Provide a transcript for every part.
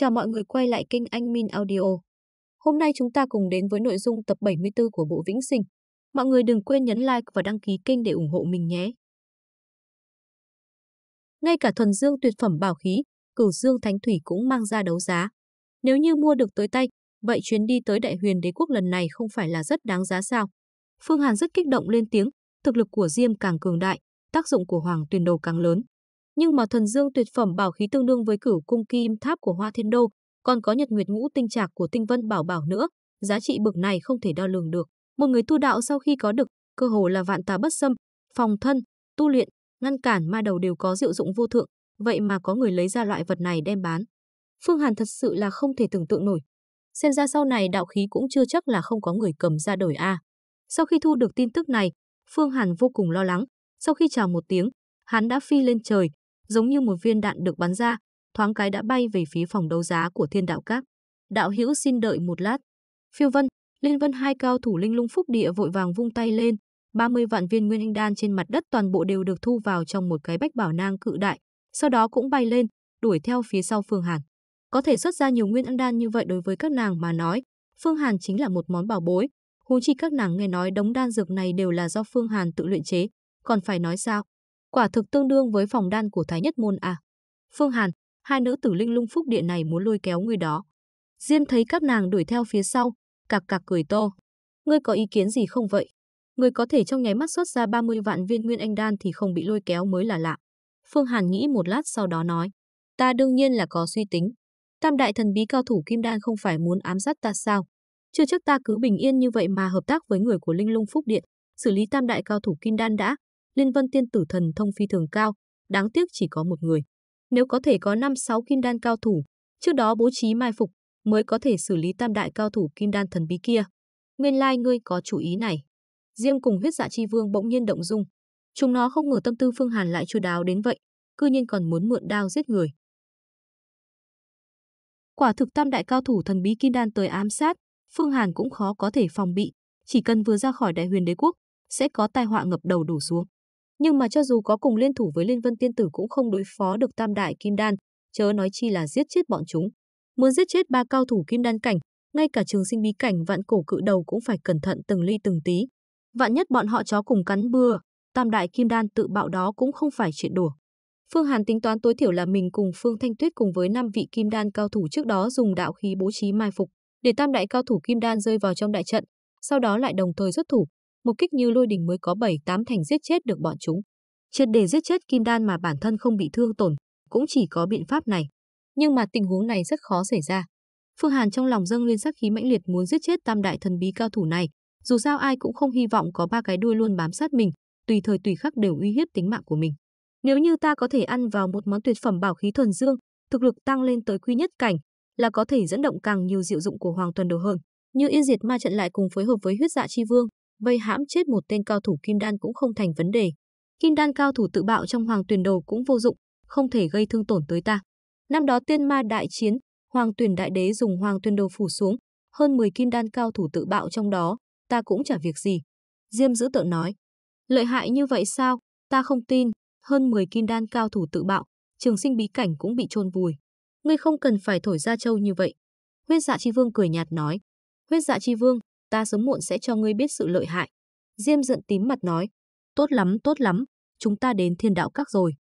Chào mọi người quay lại kênh Anh Min Audio. Hôm nay chúng ta cùng đến với nội dung tập 74 của bộ Vĩnh Sinh. Mọi người đừng quên nhấn like và đăng ký kênh để ủng hộ mình nhé. Ngay cả thuần dương tuyệt phẩm bảo khí, cửu dương thánh thủy cũng mang ra đấu giá. Nếu như mua được tới tay, vậy chuyến đi tới đại huyền đế quốc lần này không phải là rất đáng giá sao? Phương Hàn rất kích động lên tiếng, thực lực của Diêm càng cường đại, tác dụng của Hoàng Tuyền Đồ càng lớn nhưng mà thần dương tuyệt phẩm bảo khí tương đương với cửu cung kim tháp của Hoa Thiên Đô, còn có nhật nguyệt ngũ tinh trạc của Tinh Vân Bảo Bảo nữa, giá trị bực này không thể đo lường được. Một người tu đạo sau khi có được, cơ hồ là vạn tà bất xâm, phòng thân, tu luyện, ngăn cản ma đầu đều có diệu dụng vô thượng, vậy mà có người lấy ra loại vật này đem bán. Phương Hàn thật sự là không thể tưởng tượng nổi. Xem ra sau này đạo khí cũng chưa chắc là không có người cầm ra đổi a. Sau khi thu được tin tức này, Phương Hàn vô cùng lo lắng, sau khi chào một tiếng, hắn đã phi lên trời, giống như một viên đạn được bắn ra, thoáng cái đã bay về phía phòng đấu giá của thiên đạo các. Đạo hữu xin đợi một lát. Phiêu Vân, Liên Vân hai cao thủ linh lung phúc địa vội vàng vung tay lên, 30 vạn viên nguyên anh đan trên mặt đất toàn bộ đều được thu vào trong một cái bách bảo nang cự đại, sau đó cũng bay lên, đuổi theo phía sau Phương Hàn. Có thể xuất ra nhiều nguyên anh đan như vậy đối với các nàng mà nói, Phương Hàn chính là một món bảo bối, huống chi các nàng nghe nói đống đan dược này đều là do Phương Hàn tự luyện chế, còn phải nói sao? Quả thực tương đương với phòng đan của Thái Nhất Môn à. Phương Hàn, hai nữ tử linh lung phúc điện này muốn lôi kéo người đó. Diêm thấy các nàng đuổi theo phía sau, cạc cạc cười to. Ngươi có ý kiến gì không vậy? Ngươi có thể trong nháy mắt xuất ra 30 vạn viên nguyên anh đan thì không bị lôi kéo mới là lạ. Phương Hàn nghĩ một lát sau đó nói. Ta đương nhiên là có suy tính. Tam đại thần bí cao thủ Kim Đan không phải muốn ám sát ta sao? Chưa chắc ta cứ bình yên như vậy mà hợp tác với người của Linh Lung Phúc Điện, xử lý tam đại cao thủ Kim Đan đã, Liên Vân Tiên Tử thần thông phi thường cao, đáng tiếc chỉ có một người. Nếu có thể có 5-6 kim đan cao thủ, trước đó bố trí mai phục mới có thể xử lý tam đại cao thủ kim đan thần bí kia. Nguyên lai like ngươi có chủ ý này. Diêm cùng huyết dạ chi vương bỗng nhiên động dung. Chúng nó không ngờ tâm tư Phương Hàn lại chu đáo đến vậy, cư nhiên còn muốn mượn đao giết người. Quả thực tam đại cao thủ thần bí kim đan tới ám sát, Phương Hàn cũng khó có thể phòng bị, chỉ cần vừa ra khỏi đại huyền đế quốc, sẽ có tai họa ngập đầu đổ xuống. Nhưng mà cho dù có cùng liên thủ với Liên Vân Tiên Tử cũng không đối phó được Tam Đại Kim Đan, chớ nói chi là giết chết bọn chúng. Muốn giết chết ba cao thủ Kim Đan cảnh, ngay cả trường sinh bí cảnh vạn cổ cự đầu cũng phải cẩn thận từng ly từng tí. Vạn nhất bọn họ chó cùng cắn bừa Tam Đại Kim Đan tự bạo đó cũng không phải chuyện đùa. Phương Hàn tính toán tối thiểu là mình cùng Phương Thanh Tuyết cùng với năm vị kim đan cao thủ trước đó dùng đạo khí bố trí mai phục, để tam đại cao thủ kim đan rơi vào trong đại trận, sau đó lại đồng thời xuất thủ, một kích như lôi đình mới có 7-8 thành giết chết được bọn chúng. Triệt để giết chết kim đan mà bản thân không bị thương tổn, cũng chỉ có biện pháp này. Nhưng mà tình huống này rất khó xảy ra. Phương Hàn trong lòng dâng lên sát khí mãnh liệt muốn giết chết tam đại thần bí cao thủ này, dù sao ai cũng không hy vọng có ba cái đuôi luôn bám sát mình, tùy thời tùy khắc đều uy hiếp tính mạng của mình. Nếu như ta có thể ăn vào một món tuyệt phẩm bảo khí thuần dương, thực lực tăng lên tới quy nhất cảnh, là có thể dẫn động càng nhiều diệu dụng của Hoàng Tuần Đồ hơn. Như Yên Diệt Ma trận lại cùng phối hợp với Huyết Dạ Chi Vương, vây hãm chết một tên cao thủ kim đan cũng không thành vấn đề. Kim đan cao thủ tự bạo trong hoàng tuyển đầu cũng vô dụng, không thể gây thương tổn tới ta. Năm đó tiên ma đại chiến, hoàng tuyển đại đế dùng hoàng tuyển đầu phủ xuống, hơn 10 kim đan cao thủ tự bạo trong đó, ta cũng chả việc gì. Diêm giữ tợn nói, lợi hại như vậy sao, ta không tin, hơn 10 kim đan cao thủ tự bạo, trường sinh bí cảnh cũng bị chôn vùi. Ngươi không cần phải thổi ra châu như vậy. Huyết dạ chi vương cười nhạt nói, huyết dạ chi vương, ta sớm muộn sẽ cho ngươi biết sự lợi hại. Diêm giận tím mặt nói, tốt lắm, tốt lắm, chúng ta đến thiên đạo các rồi.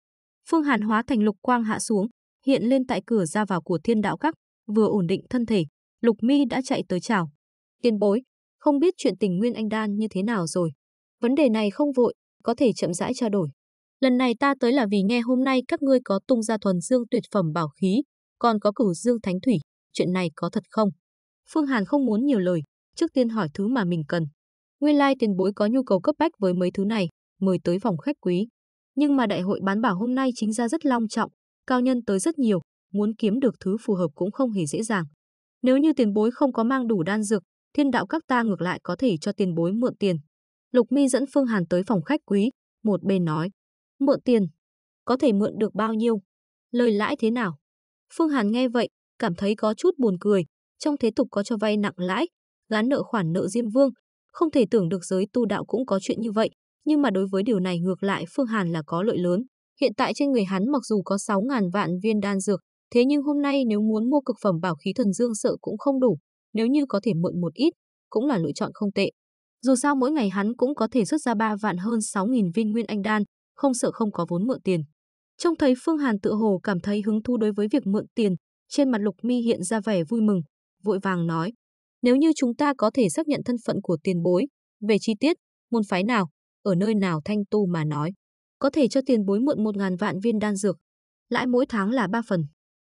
Phương Hàn hóa thành lục quang hạ xuống, hiện lên tại cửa ra vào của thiên đạo các, vừa ổn định thân thể, lục mi đã chạy tới chào. Tiên bối, không biết chuyện tình Nguyên Anh Đan như thế nào rồi. Vấn đề này không vội, có thể chậm rãi trao đổi. Lần này ta tới là vì nghe hôm nay các ngươi có tung ra thuần dương tuyệt phẩm bảo khí, còn có cửu dương thánh thủy, chuyện này có thật không? Phương Hàn không muốn nhiều lời, trước tiên hỏi thứ mà mình cần. Nguyên lai tiền bối có nhu cầu cấp bách với mấy thứ này, mời tới phòng khách quý. Nhưng mà đại hội bán bảo hôm nay chính ra rất long trọng, cao nhân tới rất nhiều, muốn kiếm được thứ phù hợp cũng không hề dễ dàng. Nếu như tiền bối không có mang đủ đan dược, thiên đạo các ta ngược lại có thể cho tiền bối mượn tiền. Lục Mi dẫn Phương Hàn tới phòng khách quý, một bên nói, mượn tiền, có thể mượn được bao nhiêu, lời lãi thế nào. Phương Hàn nghe vậy, cảm thấy có chút buồn cười, trong thế tục có cho vay nặng lãi, gán nợ khoản nợ Diêm Vương. Không thể tưởng được giới tu đạo cũng có chuyện như vậy, nhưng mà đối với điều này ngược lại Phương Hàn là có lợi lớn. Hiện tại trên người hắn mặc dù có 6.000 vạn viên đan dược, thế nhưng hôm nay nếu muốn mua cực phẩm bảo khí thần dương sợ cũng không đủ, nếu như có thể mượn một ít, cũng là lựa chọn không tệ. Dù sao mỗi ngày hắn cũng có thể xuất ra 3 vạn hơn 6.000 viên nguyên anh đan, không sợ không có vốn mượn tiền. Trông thấy Phương Hàn tự hồ cảm thấy hứng thú đối với việc mượn tiền, trên mặt Lục Mi hiện ra vẻ vui mừng, vội vàng nói: nếu như chúng ta có thể xác nhận thân phận của tiền bối, về chi tiết, môn phái nào, ở nơi nào thanh tu mà nói, có thể cho tiền bối mượn một ngàn vạn viên đan dược, lãi mỗi tháng là ba phần.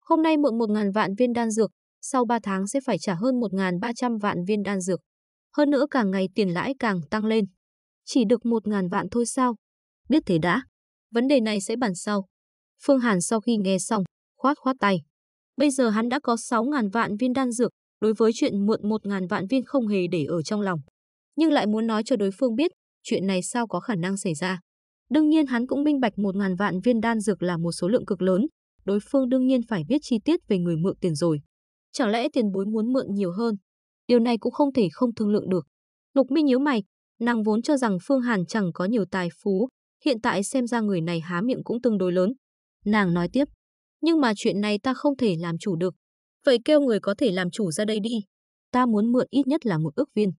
Hôm nay mượn một ngàn vạn viên đan dược, sau ba tháng sẽ phải trả hơn một ngàn ba trăm vạn viên đan dược. Hơn nữa càng ngày tiền lãi càng tăng lên. Chỉ được một ngàn vạn thôi sao? Biết thế đã. Vấn đề này sẽ bàn sau. Phương Hàn sau khi nghe xong, khoát khoát tay. Bây giờ hắn đã có 6.000 vạn viên đan dược, đối với chuyện mượn một ngàn vạn viên không hề để ở trong lòng, nhưng lại muốn nói cho đối phương biết chuyện này sao có khả năng xảy ra. Đương nhiên hắn cũng minh bạch một ngàn vạn viên đan dược là một số lượng cực lớn, đối phương đương nhiên phải biết chi tiết về người mượn tiền rồi. Chẳng lẽ tiền bối muốn mượn nhiều hơn? Điều này cũng không thể không thương lượng được. Lục Minh nhíu mày, nàng vốn cho rằng Phương Hàn chẳng có nhiều tài phú, hiện tại xem ra người này há miệng cũng tương đối lớn. Nàng nói tiếp, nhưng mà chuyện này ta không thể làm chủ được, Vậy kêu người có thể làm chủ ra đây đi. Ta muốn mượn ít nhất là một ước viên.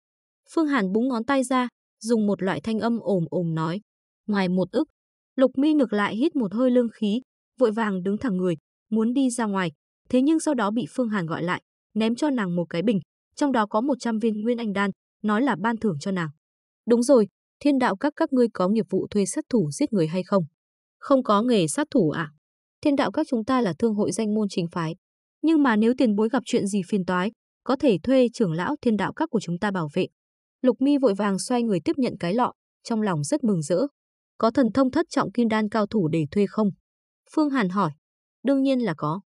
Phương Hàn búng ngón tay ra, dùng một loại thanh âm ồm ồm nói. Ngoài một ức, Lục Mi ngược lại hít một hơi lương khí, vội vàng đứng thẳng người, muốn đi ra ngoài. Thế nhưng sau đó bị Phương Hàn gọi lại, ném cho nàng một cái bình, trong đó có 100 viên nguyên anh đan, nói là ban thưởng cho nàng. Đúng rồi, thiên đạo các các ngươi có nghiệp vụ thuê sát thủ giết người hay không? Không có nghề sát thủ ạ. À? Thiên đạo các chúng ta là thương hội danh môn chính phái, nhưng mà nếu tiền bối gặp chuyện gì phiền toái, có thể thuê trưởng lão thiên đạo các của chúng ta bảo vệ. Lục Mi vội vàng xoay người tiếp nhận cái lọ, trong lòng rất mừng rỡ. Có thần thông thất trọng kim đan cao thủ để thuê không? Phương Hàn hỏi. Đương nhiên là có.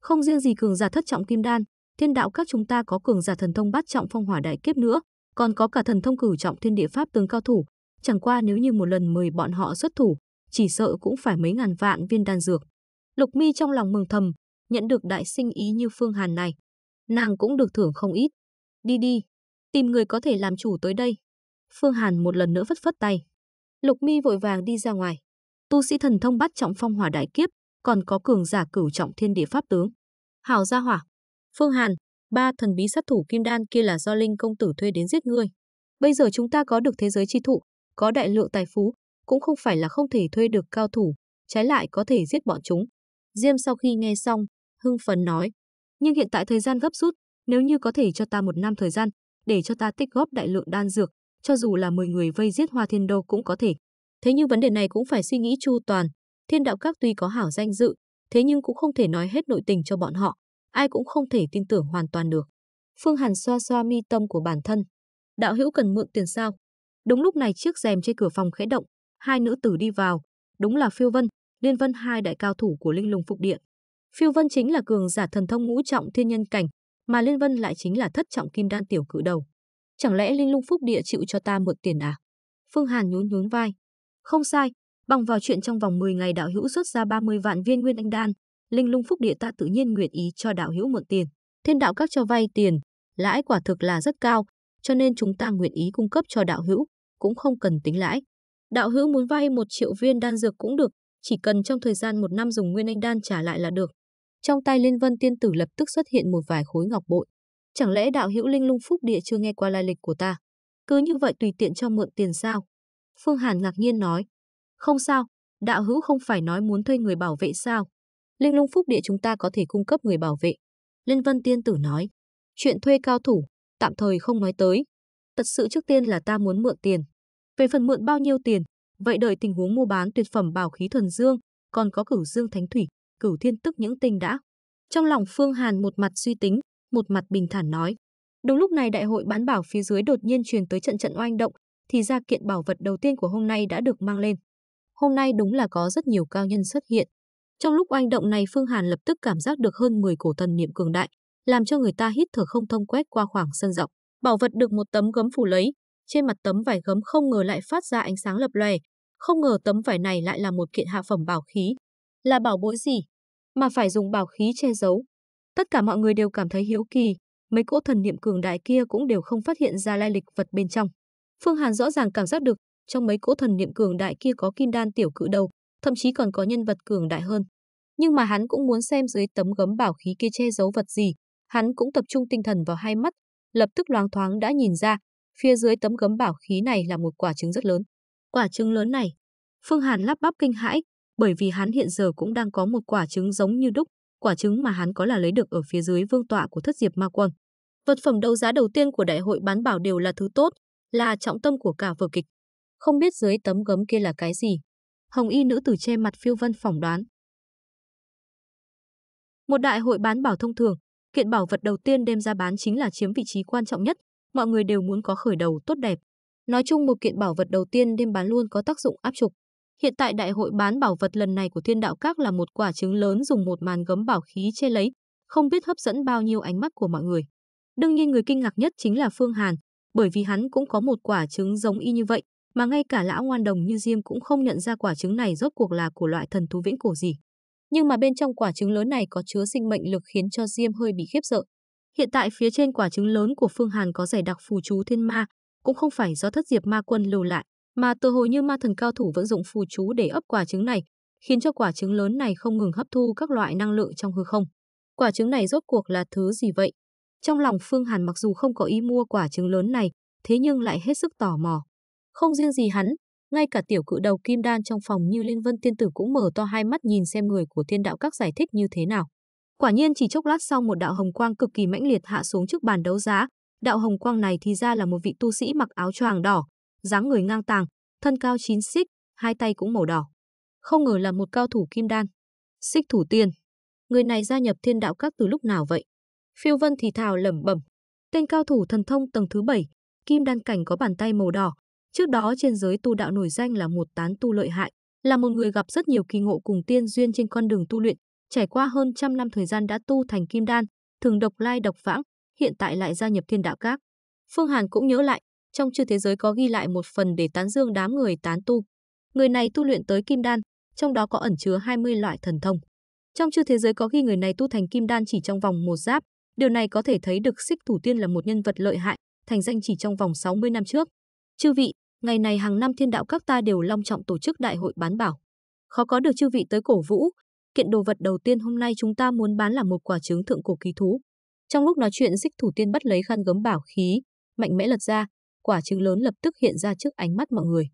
Không riêng gì cường giả thất trọng kim đan, thiên đạo các chúng ta có cường giả thần thông bát trọng phong hỏa đại kiếp nữa, còn có cả thần thông cửu trọng thiên địa pháp tướng cao thủ. Chẳng qua nếu như một lần mời bọn họ xuất thủ, chỉ sợ cũng phải mấy ngàn vạn viên đan dược. Lục Mi trong lòng mừng thầm, nhận được đại sinh ý như Phương Hàn này. Nàng cũng được thưởng không ít. Đi đi, tìm người có thể làm chủ tới đây. Phương Hàn một lần nữa vất vất tay. Lục mi vội vàng đi ra ngoài. Tu sĩ thần thông bắt trọng phong hỏa đại kiếp, còn có cường giả cửu trọng thiên địa pháp tướng. Hảo gia hỏa. Phương Hàn, ba thần bí sát thủ kim đan kia là do Linh công tử thuê đến giết ngươi. Bây giờ chúng ta có được thế giới chi thụ, có đại lượng tài phú, cũng không phải là không thể thuê được cao thủ, trái lại có thể giết bọn chúng. Diêm sau khi nghe xong, hưng phấn nói. Nhưng hiện tại thời gian gấp rút, nếu như có thể cho ta một năm thời gian, để cho ta tích góp đại lượng đan dược, cho dù là 10 người vây giết Hoa Thiên Đô cũng có thể. Thế nhưng vấn đề này cũng phải suy nghĩ chu toàn. Thiên đạo các tuy có hảo danh dự, thế nhưng cũng không thể nói hết nội tình cho bọn họ. Ai cũng không thể tin tưởng hoàn toàn được. Phương Hàn xoa xoa mi tâm của bản thân. Đạo hữu cần mượn tiền sao? Đúng lúc này chiếc rèm trên cửa phòng khẽ động, hai nữ tử đi vào. Đúng là Phiêu Vân, Liên Vân hai đại cao thủ của Linh Lùng Phục Điện. Phiêu Vân chính là cường giả thần thông ngũ trọng thiên nhân cảnh, mà Liên Vân lại chính là thất trọng kim đan tiểu cử đầu. Chẳng lẽ Linh Lung Phúc Địa chịu cho ta mượn tiền à? Phương Hàn nhún nhún vai. Không sai, bằng vào chuyện trong vòng 10 ngày đạo hữu xuất ra 30 vạn viên nguyên anh đan, Linh Lung Phúc Địa ta tự nhiên nguyện ý cho đạo hữu mượn tiền. Thiên đạo các cho vay tiền, lãi quả thực là rất cao, cho nên chúng ta nguyện ý cung cấp cho đạo hữu, cũng không cần tính lãi. Đạo hữu muốn vay 1 triệu viên đan dược cũng được, chỉ cần trong thời gian một năm dùng nguyên anh đan trả lại là được. Trong tay Liên Vân Tiên Tử lập tức xuất hiện một vài khối ngọc bội. Chẳng lẽ đạo hữu Linh Lung Phúc Địa chưa nghe qua lai lịch của ta? Cứ như vậy tùy tiện cho mượn tiền sao? Phương Hàn ngạc nhiên nói. Không sao, đạo hữu không phải nói muốn thuê người bảo vệ sao? Linh Lung Phúc Địa chúng ta có thể cung cấp người bảo vệ. Liên Vân Tiên Tử nói. Chuyện thuê cao thủ, tạm thời không nói tới. Thật sự trước tiên là ta muốn mượn tiền. Về phần mượn bao nhiêu tiền, vậy đợi tình huống mua bán tuyệt phẩm bảo khí thuần dương, còn có cửu dương thánh thủy, cửu thiên tức những tình đã. Trong lòng Phương Hàn một mặt suy tính, một mặt bình thản nói. Đúng lúc này đại hội bán bảo phía dưới đột nhiên truyền tới trận trận oanh động, thì ra kiện bảo vật đầu tiên của hôm nay đã được mang lên. Hôm nay đúng là có rất nhiều cao nhân xuất hiện. Trong lúc oanh động này Phương Hàn lập tức cảm giác được hơn 10 cổ thần niệm cường đại, làm cho người ta hít thở không thông quét qua khoảng sân rộng. Bảo vật được một tấm gấm phủ lấy, trên mặt tấm vải gấm không ngờ lại phát ra ánh sáng lập lòe, không ngờ tấm vải này lại là một kiện hạ phẩm bảo khí, là bảo bối gì, mà phải dùng bảo khí che giấu. Tất cả mọi người đều cảm thấy hiếu kỳ, mấy cỗ thần niệm cường đại kia cũng đều không phát hiện ra lai lịch vật bên trong. Phương Hàn rõ ràng cảm giác được, trong mấy cỗ thần niệm cường đại kia có kim đan tiểu cự đầu, thậm chí còn có nhân vật cường đại hơn. Nhưng mà hắn cũng muốn xem dưới tấm gấm bảo khí kia che giấu vật gì, hắn cũng tập trung tinh thần vào hai mắt, lập tức loáng thoáng đã nhìn ra, phía dưới tấm gấm bảo khí này là một quả trứng rất lớn. Quả trứng lớn này, Phương Hàn lắp bắp kinh hãi, bởi vì hắn hiện giờ cũng đang có một quả trứng giống như đúc, quả trứng mà hắn có là lấy được ở phía dưới vương tọa của thất diệp ma quân. Vật phẩm đấu giá đầu tiên của đại hội bán bảo đều là thứ tốt, là trọng tâm của cả vở kịch. Không biết dưới tấm gấm kia là cái gì. Hồng y nữ tử che mặt phiêu vân phỏng đoán. Một đại hội bán bảo thông thường, kiện bảo vật đầu tiên đem ra bán chính là chiếm vị trí quan trọng nhất, mọi người đều muốn có khởi đầu tốt đẹp. Nói chung một kiện bảo vật đầu tiên đem bán luôn có tác dụng áp trục. Hiện tại đại hội bán bảo vật lần này của thiên đạo các là một quả trứng lớn dùng một màn gấm bảo khí che lấy, không biết hấp dẫn bao nhiêu ánh mắt của mọi người. Đương nhiên người kinh ngạc nhất chính là Phương Hàn, bởi vì hắn cũng có một quả trứng giống y như vậy, mà ngay cả lão ngoan đồng như Diêm cũng không nhận ra quả trứng này rốt cuộc là của loại thần thú vĩnh cổ gì. Nhưng mà bên trong quả trứng lớn này có chứa sinh mệnh lực khiến cho Diêm hơi bị khiếp sợ. Hiện tại phía trên quả trứng lớn của Phương Hàn có giải đặc phù chú thiên ma, cũng không phải do thất diệp ma quân lưu lại, mà từ hồi như ma thần cao thủ vẫn dụng phù chú để ấp quả trứng này, khiến cho quả trứng lớn này không ngừng hấp thu các loại năng lượng trong hư không. Quả trứng này rốt cuộc là thứ gì vậy? Trong lòng Phương Hàn mặc dù không có ý mua quả trứng lớn này, thế nhưng lại hết sức tò mò. Không riêng gì hắn, ngay cả tiểu cự đầu kim đan trong phòng như Liên Vân Tiên Tử cũng mở to hai mắt nhìn xem người của thiên đạo các giải thích như thế nào. Quả nhiên chỉ chốc lát sau một đạo hồng quang cực kỳ mãnh liệt hạ xuống trước bàn đấu giá, đạo hồng quang này thì ra là một vị tu sĩ mặc áo choàng đỏ, dáng người ngang tàng, thân cao chín xích, hai tay cũng màu đỏ. Không ngờ là một cao thủ kim đan. Xích thủ tiên. Người này gia nhập thiên đạo các từ lúc nào vậy? Phiêu Vân thì thào lẩm bẩm. Tên cao thủ thần thông tầng thứ bảy, kim đan cảnh có bàn tay màu đỏ. Trước đó trên giới tu đạo nổi danh là một tán tu lợi hại, là một người gặp rất nhiều kỳ ngộ cùng tiên duyên trên con đường tu luyện, trải qua hơn trăm năm thời gian đã tu thành kim đan, thường độc lai độc vãng, hiện tại lại gia nhập thiên đạo các. Phương Hàn cũng nhớ lại, trong chư thế giới có ghi lại một phần để tán dương đám người tán tu. Người này tu luyện tới kim đan, trong đó có ẩn chứa 20 loại thần thông. Trong chư thế giới có ghi người này tu thành kim đan chỉ trong vòng một giáp, điều này có thể thấy được Xích Thủ Tiên là một nhân vật lợi hại, thành danh chỉ trong vòng 60 năm trước. Chư vị, ngày này hàng năm thiên đạo các ta đều long trọng tổ chức đại hội bán bảo. Khó có được chư vị tới cổ vũ, kiện đồ vật đầu tiên hôm nay chúng ta muốn bán là một quả trứng thượng cổ kỳ thú. Trong lúc nói chuyện Xích Thủ Tiên bắt lấy khăn gấm bảo khí, mạnh mẽ lật ra, quả trứng lớn lập tức hiện ra trước ánh mắt mọi người.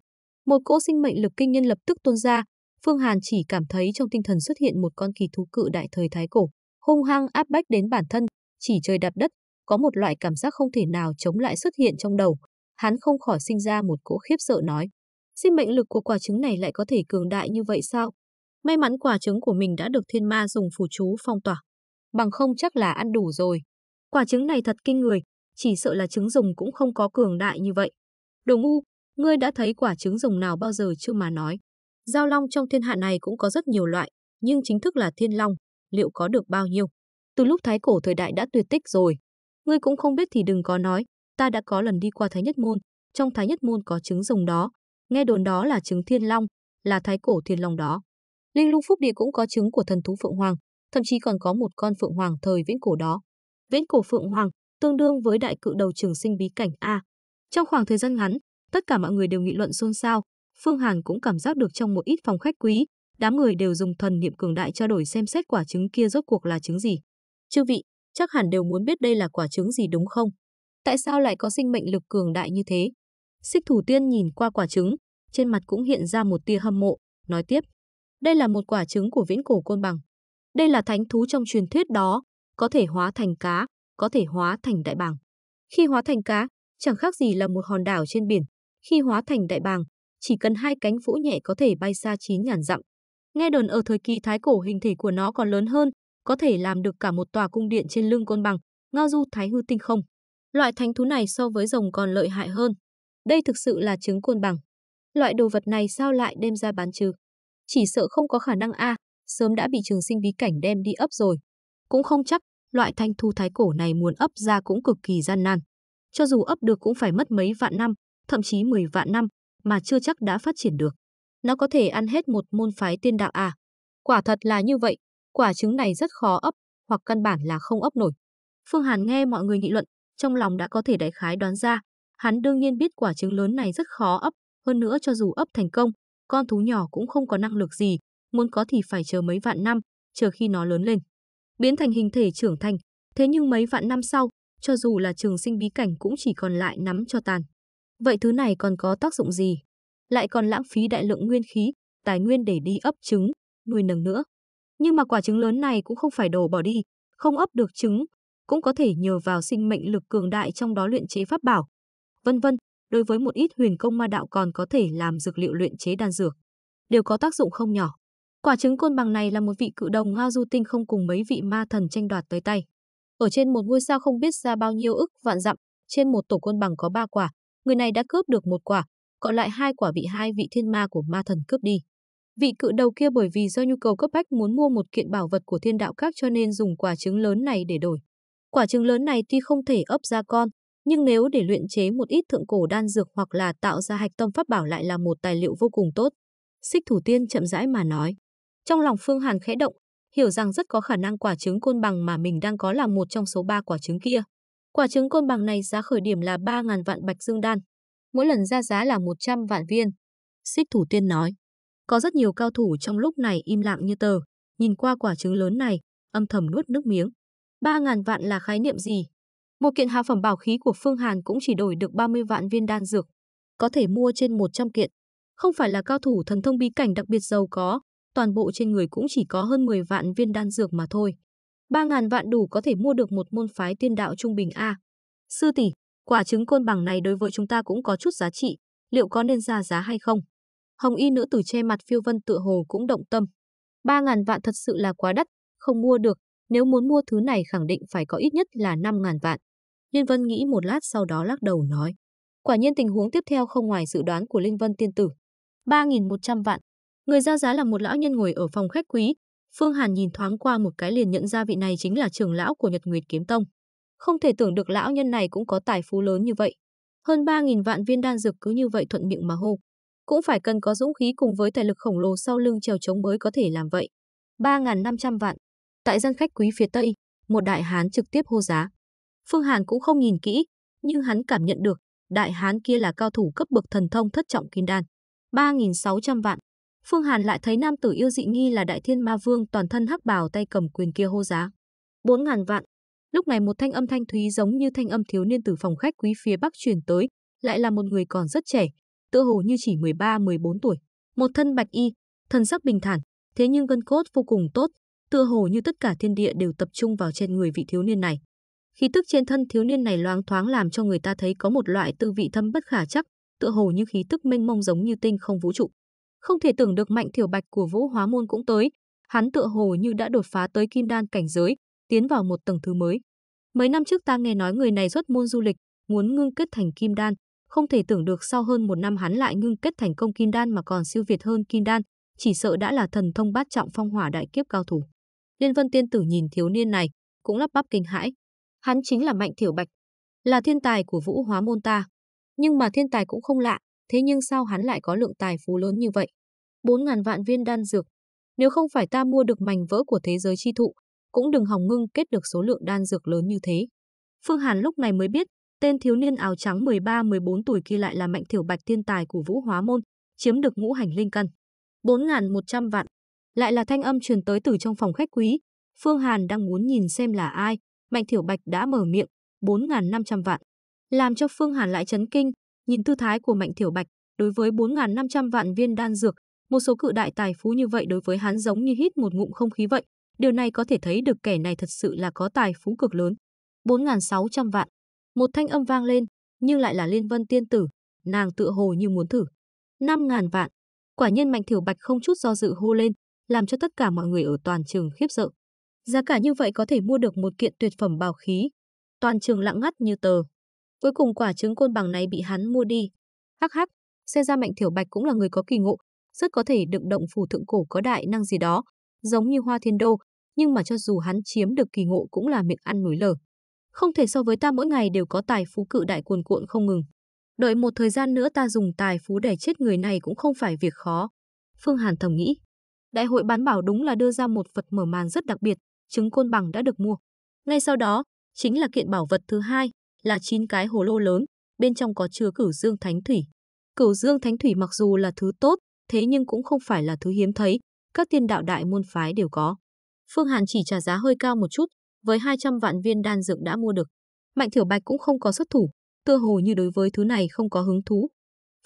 Một cỗ sinh mệnh lực kinh nhân lập tức tuôn ra, Phương Hàn chỉ cảm thấy trong tinh thần xuất hiện một con kỳ thú cự đại thời thái cổ, hung hăng áp bách đến bản thân, chỉ trời đạp đất, có một loại cảm giác không thể nào chống lại xuất hiện trong đầu. Hắn không khỏi sinh ra một cỗ khiếp sợ nói. Sinh mệnh lực của quả trứng này lại có thể cường đại như vậy sao? May mắn quả trứng của mình đã được thiên ma dùng phù chú phong tỏa. Bằng không chắc là ăn đủ rồi. Quả trứng này thật kinh người, chỉ sợ là trứng rồng cũng không có cường đại như vậy. đồ ngu, ngươi đã thấy quả trứng rồng nào bao giờ chưa mà nói. Giao long trong thiên hạ này cũng có rất nhiều loại, nhưng chính thức là thiên long, liệu có được bao nhiêu? Từ lúc thái cổ thời đại đã tuyệt tích rồi. Ngươi cũng không biết thì đừng có nói, ta đã có lần đi qua Thái Nhất Môn, trong Thái Nhất Môn có trứng rồng đó, nghe đồn đó là trứng thiên long, là thái cổ thiên long đó. Linh lung phúc địa cũng có trứng của thần thú Phượng Hoàng, thậm chí còn có một con Phượng Hoàng thời viễn cổ đó. Viễn cổ Phượng Hoàng tương đương với đại cự đầu trường sinh bí cảnh A. Trong khoảng thời gian ngắn, tất cả mọi người đều nghị luận xôn xao, Phương Hàn cũng cảm giác được trong một ít phòng khách quý, đám người đều dùng thần niệm cường đại trao đổi xem xét quả trứng kia rốt cuộc là trứng gì. Chư vị, chắc hẳn đều muốn biết đây là quả trứng gì đúng không? Tại sao lại có sinh mệnh lực cường đại như thế? Xích thủ tiên nhìn qua quả trứng, trên mặt cũng hiện ra một tia hâm mộ, nói tiếp. Đây là một quả trứng của viễn cổ côn bằng. Đây là thánh thú trong truyền thuyết đó, có thể hóa thành cá, có thể hóa thành đại bàng. Khi hóa thành cá, chẳng khác gì là một hòn đảo trên biển. Khi hóa thành đại bàng, chỉ cần hai cánh vũ nhẹ có thể bay xa chín 000 dặm. Nghe đồn ở thời kỳ thái cổ hình thể của nó còn lớn hơn, có thể làm được cả một tòa cung điện trên lưng côn bằng, ngao du thái hư tinh không. Loại thánh thú này so với rồng còn lợi hại hơn. Đây thực sự là trứng côn bằng. Loại đồ vật này sao lại đem ra bán chứ? Chỉ sợ không có khả năng A, sớm đã bị trường sinh bí cảnh đem đi ấp rồi. Cũng không chắc loại thanh thu thái cổ này muốn ấp ra cũng cực kỳ gian nan. Cho dù ấp được cũng phải mất mấy vạn năm, thậm chí 10 vạn năm, mà chưa chắc đã phát triển được. Nó có thể ăn hết một môn phái tiên đạo à? Quả thật là như vậy, quả trứng này rất khó ấp, hoặc căn bản là không ấp nổi. Phương Hàn nghe mọi người nghị luận, trong lòng đã có thể đại khái đoán ra, hắn đương nhiên biết quả trứng lớn này rất khó ấp, hơn nữa cho dù ấp thành công, con thú nhỏ cũng không có năng lực gì, muốn có thì phải chờ mấy vạn năm, chờ khi nó lớn lên biến thành hình thể trưởng thành, thế nhưng mấy vạn năm sau, cho dù là trường sinh bí cảnh cũng chỉ còn lại nắm cho tàn. Vậy thứ này còn có tác dụng gì? Lại còn lãng phí đại lượng nguyên khí, tài nguyên để đi ấp trứng, nuôi nấng nữa. Nhưng mà quả trứng lớn này cũng không phải đổ bỏ đi, không ấp được trứng, cũng có thể nhờ vào sinh mệnh lực cường đại trong đó luyện chế pháp bảo. Vân vân, đối với một ít huyền công ma đạo còn có thể làm dược liệu luyện chế đan dược, đều có tác dụng không nhỏ. Quả trứng côn bằng này là một vị cự đồng ngao du tinh không cùng mấy vị ma thần tranh đoạt tới tay. Ở trên một ngôi sao không biết ra bao nhiêu ức vạn dặm, trên một tổ côn bằng có ba quả, người này đã cướp được một quả, còn lại hai quả bị hai vị thiên ma của ma thần cướp đi. Vị cự đầu kia bởi vì do nhu cầu cấp bách muốn mua một kiện bảo vật của thiên đạo các cho nên dùng quả trứng lớn này để đổi. Quả trứng lớn này tuy không thể ấp ra con, nhưng nếu để luyện chế một ít thượng cổ đan dược hoặc là tạo ra hạch tâm pháp bảo lại là một tài liệu vô cùng tốt. Xích thủ tiên chậm rãi mà nói. Trong lòng Phương Hàn khẽ động, hiểu rằng rất có khả năng quả trứng côn bằng mà mình đang có là một trong số ba quả trứng kia. Quả trứng côn bằng này giá khởi điểm là 3.000 vạn bạch dương đan, mỗi lần ra giá là 100 vạn viên. Xích thủ tiên nói, có rất nhiều cao thủ trong lúc này im lặng như tờ, nhìn qua quả trứng lớn này, âm thầm nuốt nước miếng. 3.000 vạn là khái niệm gì? Một kiện hạ phẩm bảo khí của Phương Hàn cũng chỉ đổi được 30 vạn viên đan dược, có thể mua trên 100 kiện. Không phải là cao thủ thần thông bí cảnh đặc biệt giàu có, toàn bộ trên người cũng chỉ có hơn 10 vạn viên đan dược mà thôi. 3.000 vạn đủ có thể mua được một môn phái tiên đạo trung bình A. Sư tỷ, quả trứng côn bằng này đối với chúng ta cũng có chút giá trị, liệu có nên ra giá hay không? Hồng y nữ tử che mặt phiêu vân tựa hồ cũng động tâm. 3.000 vạn thật sự là quá đắt, không mua được, nếu muốn mua thứ này khẳng định phải có ít nhất là 5.000 vạn. Liên Vân nghĩ một lát sau đó lắc đầu nói. Quả nhiên tình huống tiếp theo không ngoài dự đoán của Linh Vân tiên tử. 3.100 vạn, Người ra giá là một lão nhân ngồi ở phòng khách quý. Phương Hàn nhìn thoáng qua một cái liền nhận ra vị này chính là trưởng lão của Nhật Nguyệt Kiếm Tông. Không thể tưởng được lão nhân này cũng có tài phú lớn như vậy. Hơn 3.000 vạn viên đan dược cứ như vậy thuận miệng mà hô. Cũng phải cần có dũng khí cùng với tài lực khổng lồ sau lưng trèo chống mới có thể làm vậy. 3.500 vạn. Tại gian khách quý phía Tây, một đại hán trực tiếp hô giá. Phương Hàn cũng không nhìn kỹ, nhưng hắn cảm nhận được, đại hán kia là cao thủ cấp bậc thần thông thất trọng kim đan. 3.600 vạn. Phương Hàn lại thấy nam tử yêu dị nghi là đại thiên ma vương toàn thân hắc bào tay cầm quyền kia hô giá. Bốn ngàn vạn. Lúc này một thanh âm thanh thúy giống như thanh âm thiếu niên từ phòng khách quý phía bắc truyền tới, lại là một người còn rất trẻ, tựa hồ như chỉ 13-14 tuổi. Một thân bạch y, thân sắc bình thản, thế nhưng gân cốt vô cùng tốt, tựa hồ như tất cả thiên địa đều tập trung vào trên người vị thiếu niên này. Khí tức trên thân thiếu niên này loáng thoáng làm cho người ta thấy có một loại tư vị thâm bất khả chắc, tựa hồ như khí tức mênh mông giống như tinh không vũ trụ. Không thể tưởng được mạnh thiểu bạch của Vũ Hóa Môn cũng tới, hắn tựa hồ như đã đột phá tới kim đan cảnh giới, tiến vào một tầng thứ mới. Mấy năm trước ta nghe nói người này xuất môn du lịch, muốn ngưng kết thành kim đan, không thể tưởng được sau hơn một năm hắn lại ngưng kết thành công kim đan mà còn siêu việt hơn kim đan, chỉ sợ đã là thần thông bát trọng phong hỏa đại kiếp cao thủ. Liên Vân Tiên Tử nhìn thiếu niên này, cũng lắp bắp kinh hãi. Hắn chính là Mạnh Thiểu Bạch, là thiên tài của Vũ Hóa môn ta. Nhưng mà thiên tài cũng không lạ, thế nhưng sao hắn lại có lượng tài phú lớn như vậy? 4.000 vạn viên đan dược. Nếu không phải ta mua được mảnh vỡ của thế giới chi thụ, cũng đừng hòng ngưng kết được số lượng đan dược lớn như thế. Phương Hàn lúc này mới biết, tên thiếu niên áo trắng 13-14 tuổi kia lại là mạnh thiểu bạch thiên tài của vũ hóa môn, chiếm được ngũ hành linh căn. 4.100 vạn. Lại là thanh âm truyền tới từ trong phòng khách quý. Phương Hàn đang muốn nhìn xem là ai, mạnh thiểu bạch đã mở miệng, 4.500 vạn. Làm cho Phương Hàn lại chấn kinh, Nhìn tư thái của Mạnh Thiểu Bạch, đối với 4.500 vạn viên đan dược, một số cự đại tài phú như vậy đối với hắn giống như hít một ngụm không khí vậy. Điều này có thể thấy được kẻ này thật sự là có tài phú cực lớn. 4.600 vạn. Một thanh âm vang lên, nhưng lại là Liên Vân Tiên Tử. Nàng tựa hồ như muốn thử. 5.000 vạn. Quả nhiên Mạnh Thiểu Bạch không chút do dự hô lên, làm cho tất cả mọi người ở toàn trường khiếp sợ. Giá cả như vậy có thể mua được một kiện tuyệt phẩm bảo khí. Toàn trường lặng ngắt như tờ. Cuối cùng quả trứng côn bằng này bị hắn mua đi. Hắc hắc, xem ra Mạnh Thiểu Bạch cũng là người có kỳ ngộ, rất có thể đựng động phủ thượng cổ có đại năng gì đó, giống như Hoa Thiên Đô, nhưng mà cho dù hắn chiếm được kỳ ngộ cũng là miệng ăn núi lở. Không thể so với ta mỗi ngày đều có tài phú cự đại cuồn cuộn không ngừng. Đợi một thời gian nữa ta dùng tài phú để chết người này cũng không phải việc khó. Phương Hàn thầm nghĩ. Đại hội bán bảo đúng là đưa ra một vật mở màn rất đặc biệt, trứng côn bằng đã được mua. Ngay sau đó, chính là kiện bảo vật thứ hai là 9 cái hồ lô lớn, bên trong có chứa cửu dương thánh thủy. Cửu dương thánh thủy mặc dù là thứ tốt, thế nhưng cũng không phải là thứ hiếm thấy, các tiên đạo đại môn phái đều có. Phương Hàn chỉ trả giá hơi cao một chút, với 200 vạn viên đan dược đã mua được. Mạnh Thiểu Bạch cũng không có xuất thủ, tựa hồ như đối với thứ này không có hứng thú.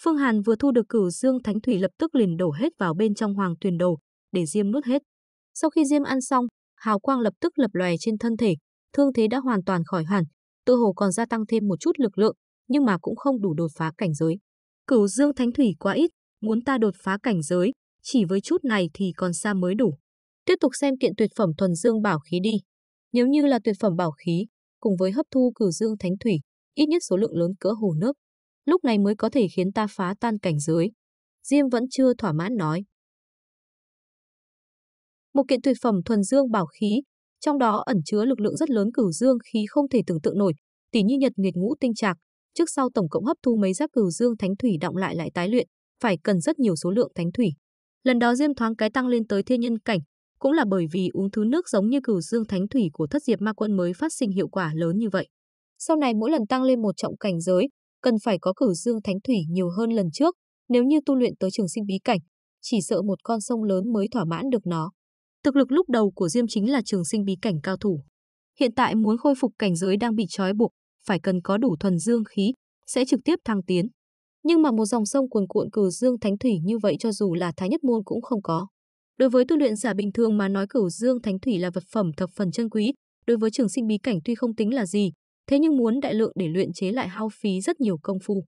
Phương Hàn vừa thu được cửu dương thánh thủy lập tức liền đổ hết vào bên trong hoàng tuyền đồ, để Diêm nuốt hết. Sau khi Diêm ăn xong, hào quang lập tức lập lòe trên thân thể, thương thế đã hoàn toàn khỏi hẳn, tự hồ còn gia tăng thêm một chút lực lượng, nhưng mà cũng không đủ đột phá cảnh giới. Cửu Dương Thánh Thủy quá ít, muốn ta đột phá cảnh giới, chỉ với chút này thì còn xa mới đủ. Tiếp tục xem kiện tuyệt phẩm thuần dương bảo khí đi. Nếu như là tuyệt phẩm bảo khí, cùng với hấp thu Cửu Dương Thánh Thủy, ít nhất số lượng lớn cỡ hồ nước, lúc này mới có thể khiến ta phá tan cảnh giới. Diêm vẫn chưa thỏa mãn nói. Một kiện tuyệt phẩm thuần dương bảo khí, trong đó ẩn chứa lực lượng rất lớn cửu dương khí không thể tưởng tượng nổi, tỷ như nhật nguyệt ngũ tinh trạc, trước sau tổng cộng hấp thu mấy giác cửu dương thánh thủy động lại lại tái luyện, phải cần rất nhiều số lượng thánh thủy. Lần đó Diêm Thoáng cái tăng lên tới thiên nhân cảnh, cũng là bởi vì uống thứ nước giống như cửu dương thánh thủy của thất diệp ma quân mới phát sinh hiệu quả lớn như vậy. Sau này mỗi lần tăng lên một trọng cảnh giới, cần phải có cửu dương thánh thủy nhiều hơn lần trước, nếu như tu luyện tới trường sinh bí cảnh, chỉ sợ một con sông lớn mới thỏa mãn được nó. Thực lực lúc đầu của Diêm chính là trường sinh bí cảnh cao thủ. Hiện tại muốn khôi phục cảnh giới đang bị trói buộc, phải cần có đủ thuần dương khí, sẽ trực tiếp thăng tiến. Nhưng mà một dòng sông cuồn cuộn cửu dương thánh thủy như vậy cho dù là thái nhất môn cũng không có. Đối với tu luyện giả bình thường mà nói cửu dương thánh thủy là vật phẩm thập phần chân quý, đối với trường sinh bí cảnh tuy không tính là gì, thế nhưng muốn đại lượng để luyện chế lại hao phí rất nhiều công phu.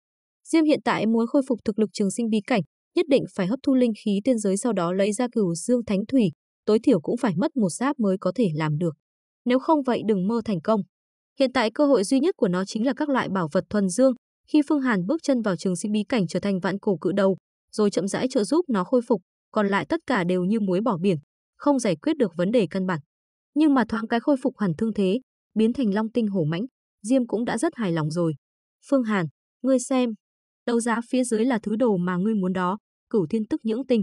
Diêm hiện tại muốn khôi phục thực lực trường sinh bí cảnh, nhất định phải hấp thu linh khí tiên giới sau đó lấy ra cửu dương thánh thủy, tối thiểu cũng phải mất một giáp mới có thể làm được. Nếu không vậy đừng mơ thành công. Hiện tại cơ hội duy nhất của nó chính là các loại bảo vật thuần dương, khi Phương Hàn bước chân vào trường sinh bí cảnh trở thành vạn cổ cự đầu, rồi chậm rãi trợ giúp nó khôi phục, còn lại tất cả đều như muối bỏ biển, không giải quyết được vấn đề căn bản. Nhưng mà thoáng cái khôi phục hoàn thương thế, biến thành long tinh hổ mãnh, Diêm cũng đã rất hài lòng rồi. Phương Hàn, ngươi xem, đấu giá phía dưới là thứ đồ mà ngươi muốn đó, Cửu Thiên Tức những Tinh.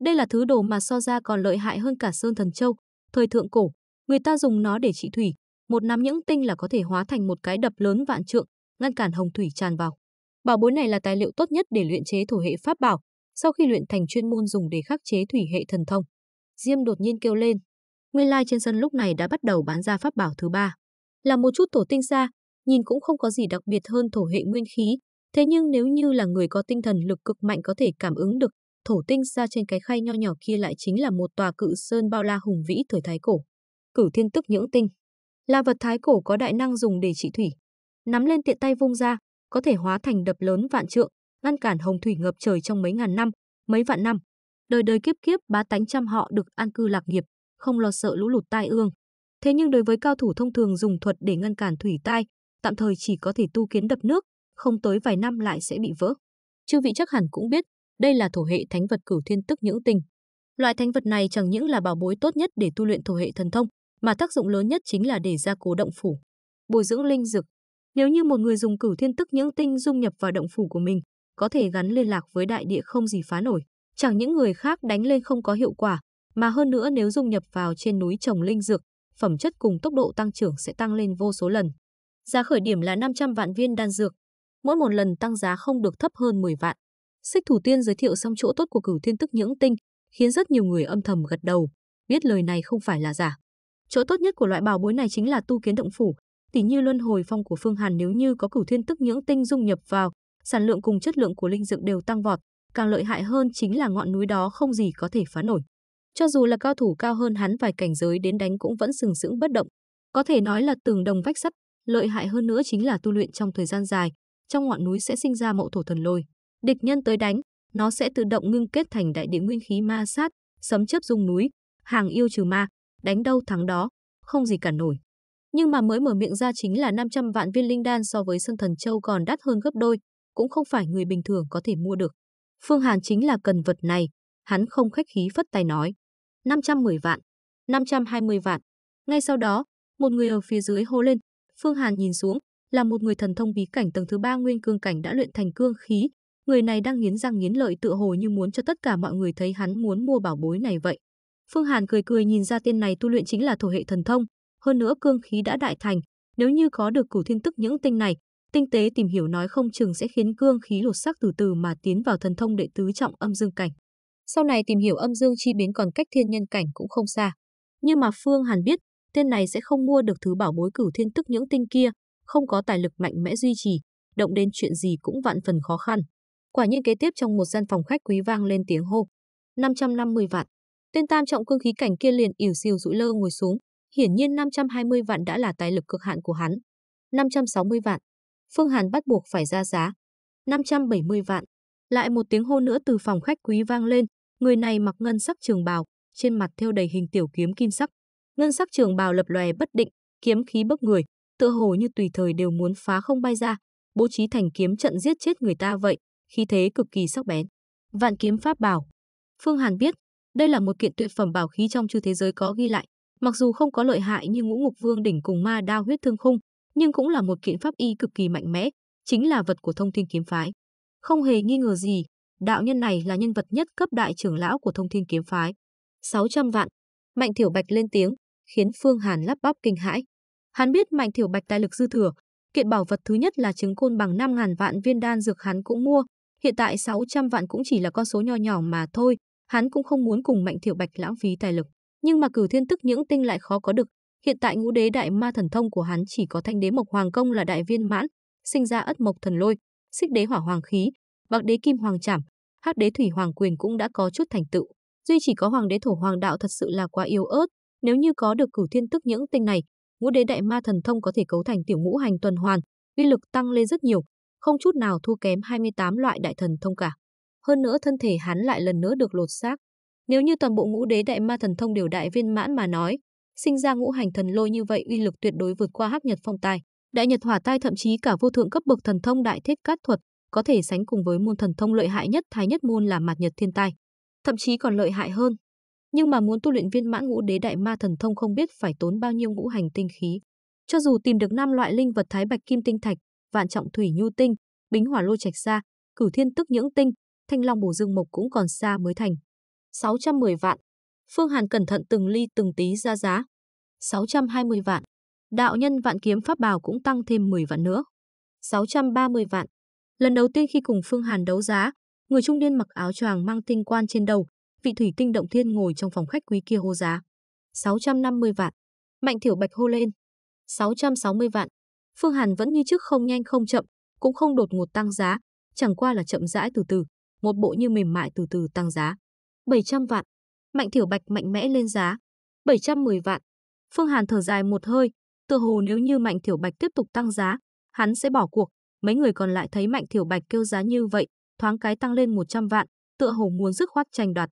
Đây là thứ đồ mà so ra còn lợi hại hơn cả sơn thần châu. Thời thượng cổ, người ta dùng nó để trị thủy, một nắm những tinh là có thể hóa thành một cái đập lớn vạn trượng, ngăn cản hồng thủy tràn vào. Bảo bối này là tài liệu tốt nhất để luyện chế thổ hệ pháp bảo, sau khi luyện thành chuyên môn dùng để khắc chế thủy hệ thần thông. Diêm đột nhiên kêu lên. Nguyên lai trên sân lúc này đã bắt đầu bán ra pháp bảo thứ ba. Là một chút tổ tinh ra, nhìn cũng không có gì đặc biệt hơn thổ hệ nguyên khí, thế nhưng nếu như là người có tinh thần lực cực mạnh có thể cảm ứng được thổ tinh xa trên cái khay nho nhỏ kia lại chính là một tòa cự sơn bao la hùng vĩ thời thái cổ. Cửu thiên tức những tinh là vật thái cổ có đại năng dùng để trị thủy. Nắm lên tiện tay vung ra, có thể hóa thành đập lớn vạn trượng, ngăn cản hồng thủy ngập trời trong mấy ngàn năm, mấy vạn năm. Đời đời kiếp kiếp bá tánh trăm họ được an cư lạc nghiệp, không lo sợ lũ lụt tai ương. Thế nhưng đối với cao thủ thông thường dùng thuật để ngăn cản thủy tai, tạm thời chỉ có thể tu kiến đập nước, không tới vài năm lại sẽ bị vỡ. Chư vị chắc hẳn cũng biết, đây là thổ hệ thánh vật cửu thiên tức những tinh. Loại thánh vật này chẳng những là bảo bối tốt nhất để tu luyện thổ hệ thần thông, mà tác dụng lớn nhất chính là để gia cố động phủ, bồi dưỡng linh dược. Nếu như một người dùng cửu thiên tức những tinh dung nhập vào động phủ của mình, có thể gắn liên lạc với đại địa không gì phá nổi. Chẳng những người khác đánh lên không có hiệu quả, mà hơn nữa nếu dung nhập vào trên núi trồng linh dược, phẩm chất cùng tốc độ tăng trưởng sẽ tăng lên vô số lần. Giá khởi điểm là 500 vạn viên đan dược. Mỗi một lần tăng giá không được thấp hơn 10 vạn. Sách Thủ Tiên giới thiệu xong chỗ tốt của cửu thiên tức nhưỡng tinh, khiến rất nhiều người âm thầm gật đầu, biết lời này không phải là giả. Chỗ tốt nhất của loại bảo bối này chính là tu kiến động phủ, tỉ như luân hồi phong của Phương Hàn nếu như có cửu thiên tức nhưỡng tinh dung nhập vào, sản lượng cùng chất lượng của linh dược đều tăng vọt, càng lợi hại hơn chính là ngọn núi đó không gì có thể phá nổi. Cho dù là cao thủ cao hơn hắn vài cảnh giới đến đánh cũng vẫn sừng sững bất động, có thể nói là tường đồng vách sắt, lợi hại hơn nữa chính là tu luyện trong thời gian dài, trong ngọn núi sẽ sinh ra mậu thổ thần lôi. Địch nhân tới đánh, nó sẽ tự động ngưng kết thành đại địa nguyên khí ma sát, sấm chớp rung núi, hàng yêu trừ ma, đánh đâu thắng đó, không gì cả nổi. Nhưng mà mới mở miệng ra chính là 500 vạn viên linh đan so với Sơn Thần Châu còn đắt hơn gấp đôi, cũng không phải người bình thường có thể mua được. Phương Hàn chính là cần vật này, hắn không khách khí phất tay nói. 510 vạn, 520 vạn. Ngay sau đó, một người ở phía dưới hô lên, Phương Hàn nhìn xuống, là một người thần thông bí cảnh tầng thứ ba nguyên cương cảnh đã luyện thành cương khí, Người này đang nghiến răng nghiến lợi tựa hồ như muốn cho tất cả mọi người thấy hắn muốn mua bảo bối này vậy. Phương Hàn cười cười nhìn ra tên này tu luyện chính là thổ hệ thần thông, hơn nữa cương khí đã đại thành, nếu như có được cửu thiên tức những tinh này, tinh tế tìm hiểu nói không chừng sẽ khiến cương khí lột sắc từ từ mà tiến vào thần thông đệ tứ trọng âm dương cảnh. Sau này tìm hiểu âm dương chi biến còn cách thiên nhân cảnh cũng không xa. Nhưng mà Phương Hàn biết, tên này sẽ không mua được thứ bảo bối cửu thiên tức những tinh kia, không có tài lực mạnh mẽ duy trì, động đến chuyện gì cũng vạn phần khó khăn. Quả nhiên kế tiếp trong một gian phòng khách quý vang lên tiếng hô. 550 vạn. Tên tam trọng cương khí cảnh kia liền ỉu xìu rũ lơ ngồi xuống. Hiển nhiên 520 vạn đã là tài lực cực hạn của hắn. 560 vạn. Phương Hàn bắt buộc phải ra giá. 570 vạn. Lại một tiếng hô nữa từ phòng khách quý vang lên. Người này mặc ngân sắc trường bào, trên mặt thêu đầy hình tiểu kiếm kim sắc. Ngân sắc trường bào lập lòe bất định, kiếm khí bức người, tựa hồ như tùy thời đều muốn phá không bay ra, bố trí thành kiếm trận giết chết người ta vậy khí thế cực kỳ sắc bén. Vạn kiếm pháp bảo. Phương Hàn biết, đây là một kiện tuyệt phẩm bảo khí trong chư thế giới có ghi lại, mặc dù không có lợi hại như Ngũ Ngục Vương đỉnh cùng Ma Đao huyết thương khung, nhưng cũng là một kiện pháp y cực kỳ mạnh mẽ, chính là vật của Thông Thiên kiếm phái. Không hề nghi ngờ gì, đạo nhân này là nhân vật nhất cấp đại trưởng lão của Thông Thiên kiếm phái. 600 vạn. Mạnh Thiểu Bạch lên tiếng, khiến Phương Hàn lắp bắp kinh hãi. Hắn biết Mạnh Thiểu Bạch tài lực dư thừa, kiện bảo vật thứ nhất là trứng côn bằng 5000 vạn viên đan dược hắn cũng mua, Hiện tại 600 vạn cũng chỉ là con số nho nhỏ mà thôi, hắn cũng không muốn cùng Mạnh Thiểu Bạch lãng phí tài lực. Nhưng mà cửu thiên tức những tinh lại khó có được. Hiện tại ngũ đế đại ma thần thông của hắn chỉ có thanh đế mộc hoàng công là đại viên mãn, sinh ra ất mộc thần lôi, xích đế hỏa hoàng khí, bạc đế kim hoàng trảm, hắc đế thủy hoàng quyền cũng đã có chút thành tựu. Duy chỉ có hoàng đế thổ hoàng đạo thật sự là quá yếu ớt, nếu như có được cửu thiên tức những tinh này, ngũ đế đại ma thần thông có thể cấu thành tiểu ngũ hành tuần hoàn, uy lực tăng lên rất nhiều, không chút nào thua kém 28 loại đại thần thông cả. Hơn nữa thân thể hắn lại lần nữa được lột xác. Nếu như toàn bộ ngũ đế đại ma thần thông đều đại viên mãn mà nói, sinh ra ngũ hành thần lôi như vậy uy lực tuyệt đối vượt qua hắc nhật phong tài. Đại nhật hỏa tai thậm chí cả vô thượng cấp bậc thần thông đại thiết cát thuật, có thể sánh cùng với môn thần thông lợi hại nhất thái nhất môn là mạt nhật thiên tai, thậm chí còn lợi hại hơn. Nhưng mà muốn tu luyện viên mãn ngũ đế đại ma thần thông không biết phải tốn bao nhiêu ngũ hành tinh khí. Cho dù tìm được năm loại linh vật thái bạch kim tinh thạch, vạn trọng thủy nhu tinh, bính hỏa lôi trạch xa, cửu thiên tức nhưỡng tinh, thanh long bổ dương mộc cũng còn xa mới thành. 610 vạn. Phương Hàn cẩn thận từng ly từng tí ra giá. 620 vạn. Đạo nhân vạn kiếm pháp bào cũng tăng thêm 10 vạn nữa. 630 vạn. Lần đầu tiên khi cùng Phương Hàn đấu giá, người trung niên mặc áo choàng mang tinh quan trên đầu, vị thủy tinh động thiên ngồi trong phòng khách quý kia hô giá. 650 vạn. Mạnh Thiểu Bạch hô lên. 660 vạn. Phương Hàn vẫn như trước không nhanh không chậm, cũng không đột ngột tăng giá, chẳng qua là chậm rãi từ từ, một bộ như mềm mại từ từ tăng giá. 700 vạn. Mạnh Thiểu Bạch mạnh mẽ lên giá. 710 vạn. Phương Hàn thở dài một hơi, tựa hồ nếu như Mạnh Thiểu Bạch tiếp tục tăng giá, hắn sẽ bỏ cuộc. Mấy người còn lại thấy Mạnh Thiểu Bạch kêu giá như vậy, thoáng cái tăng lên 100 vạn, tựa hồ muốn dứt khoát tranh đoạt.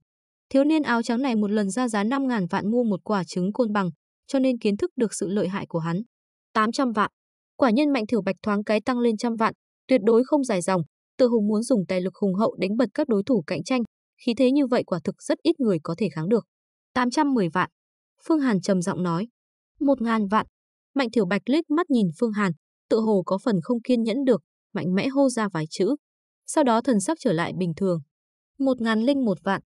Thiếu niên áo trắng này một lần ra giá 5.000 vạn mua một quả trứng côn bằng, cho nên kiến thức được sự lợi hại của hắn. 800 vạn. Quả nhân mạnh thử bạch thoáng cái tăng lên trăm vạn, tuyệt đối không dài dòng, tự hùng muốn dùng tài lực hùng hậu đánh bật các đối thủ cạnh tranh, khí thế như vậy quả thực rất ít người có thể kháng được. 810 vạn. Phương Hàn trầm giọng nói. 1.000 vạn. Mạnh Thiểu Bạch liếc mắt nhìn Phương Hàn, tự hồ có phần không kiên nhẫn được, mạnh mẽ hô ra vài chữ. Sau đó thần sắc trở lại bình thường. 1.001 vạn.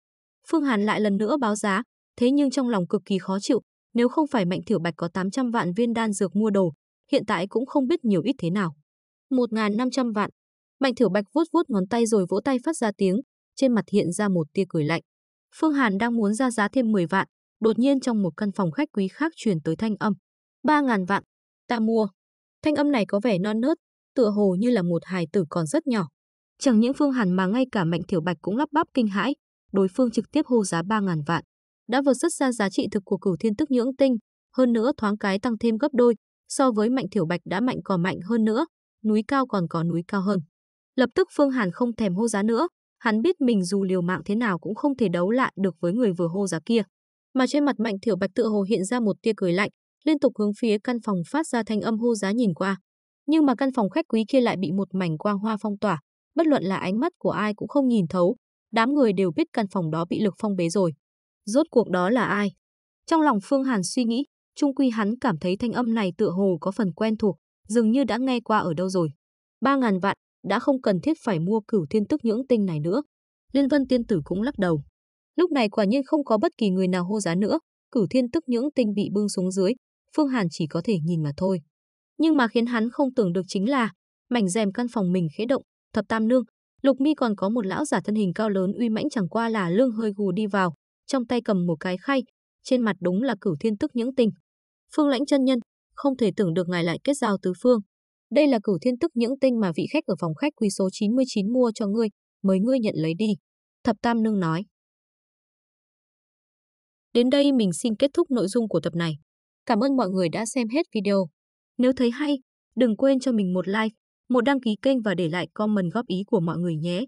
Phương Hàn lại lần nữa báo giá, thế nhưng trong lòng cực kỳ khó chịu, nếu không phải Mạnh Thiểu Bạch có 800 vạn viên đan dược mua đồ, hiện tại cũng không biết nhiều ít thế nào. 1.500 vạn. Mạnh Thiểu Bạch vuốt vuốt ngón tay rồi vỗ tay phát ra tiếng, trên mặt hiện ra một tia cười lạnh. Phương Hàn đang muốn ra giá thêm 10 vạn, đột nhiên trong một căn phòng khách quý khác truyền tới thanh âm. 3.000 vạn, ta mua. Thanh âm này có vẻ non nớt, tựa hồ như là một hài tử còn rất nhỏ. Chẳng những Phương Hàn mà ngay cả Mạnh Thiểu Bạch cũng lắp bắp kinh hãi, đối phương trực tiếp hô giá 3.000 vạn. Đã vượt rất ra giá trị thực của cửu thiên tức nhưỡng tinh, hơn nữa thoáng cái tăng thêm gấp đôi, so với Mạnh Thiểu Bạch đã mạnh còn mạnh hơn nữa, núi cao còn có núi cao hơn. Lập tức Phương Hàn không thèm hô giá nữa, hắn biết mình dù liều mạng thế nào cũng không thể đấu lại được với người vừa hô giá kia. Mà trên mặt Mạnh Thiểu Bạch tự hồ hiện ra một tia cười lạnh, liên tục hướng phía căn phòng phát ra thanh âm hô giá nhìn qua. Nhưng mà căn phòng khách quý kia lại bị một mảnh quang hoa phong tỏa, bất luận là ánh mắt của ai cũng không nhìn thấu, đám người đều biết căn phòng đó bị lực phong bế rồi. Rốt cuộc đó là ai? Trong lòng Phương Hàn suy nghĩ, Trung quy hắn cảm thấy thanh âm này tựa hồ có phần quen thuộc, dường như đã nghe qua ở đâu rồi. Ba ngàn vạn, đã không cần thiết phải mua cửu thiên tức những tinh này nữa. Liên vân tiên tử cũng lắc đầu. Lúc này quả nhiên không có bất kỳ người nào hô giá nữa, cửu thiên tức những tinh bị bưng xuống dưới, Phương Hàn chỉ có thể nhìn mà thôi. Nhưng mà khiến hắn không tưởng được chính là, mảnh rèm căn phòng mình khẽ động, thập tam nương, lục mi còn có một lão giả thân hình cao lớn uy mãnh chẳng qua là lương hơi gù đi vào, trong tay cầm một cái khay, trên mặt đúng là cửu thiên tức những tinh. Phương Lãnh chân nhân, không thể tưởng được ngài lại kết giao tứ phương. Đây là cửu thiên tức những tinh mà vị khách ở phòng khách quý số 99 mua cho ngươi, mới ngươi nhận lấy đi. Thập Tam Nương nói. Đến đây mình xin kết thúc nội dung của tập này. Cảm ơn mọi người đã xem hết video. Nếu thấy hay, đừng quên cho mình một like, một đăng ký kênh và để lại comment góp ý của mọi người nhé.